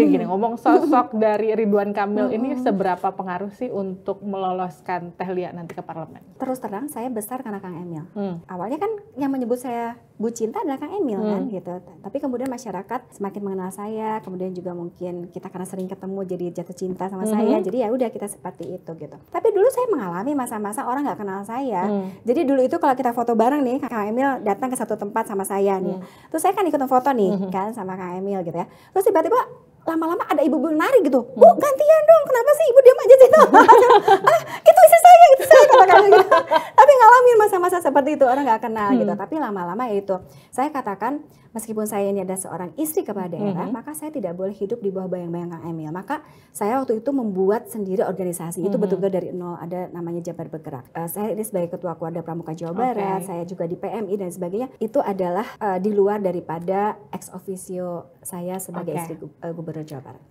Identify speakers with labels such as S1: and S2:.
S1: okay, gini hmm. ngomong sosok dari Ridwan Kamil ini hmm. seberapa pengaruh sih untuk meloloskan Teh Lia nanti ke parlemen?
S2: Terus terang saya besar karena Kang Emil. Hmm. Awalnya kan yang menyebut saya Bu Cinta adalah Kang Emil kan? hmm. kan gitu. Tapi kemudian masyarakat semakin mengenal saya, kemudian juga mungkin kita karena sering ketemu jadi jatuh cinta sama hmm. saya. Jadi ya udah kita seperti itu gitu. Tapi dulu saya mengalami masa-masa orang nggak kenal saya. Hmm. Jadi dulu itu kalau kita foto bareng nih, Kang Emil datang ke satu tempat sama saya nih. Hmm. Terus saya kan ikutan foto nih hmm. kan sama Kang Emil gitu ya. Terus tiba-tiba lama-lama ada ibu-ibu nari gitu. Bu, hmm. oh, gantian dong. Kenapa sih ibu diam aja gitu? ah, itu istri saya, itu saya kata gitu masa-masa seperti itu orang nggak kenal gitu. hmm. gitu. Tapi lama-lama ya itu saya katakan meskipun saya ini ada seorang istri kepada daerah, hmm. maka saya tidak boleh hidup di bawah bayang-bayang Kang Emil. Maka saya waktu itu membuat sendiri organisasi hmm. itu betul-betul dari nol. Ada namanya Jabar Bergerak. Uh, saya ini sebagai ketua keluarga Pramuka Jawa okay. Barat, saya juga di PMI dan sebagainya. Itu adalah uh, di luar daripada ex officio saya sebagai okay. istri eh, gubernur
S3: Jawa Barat.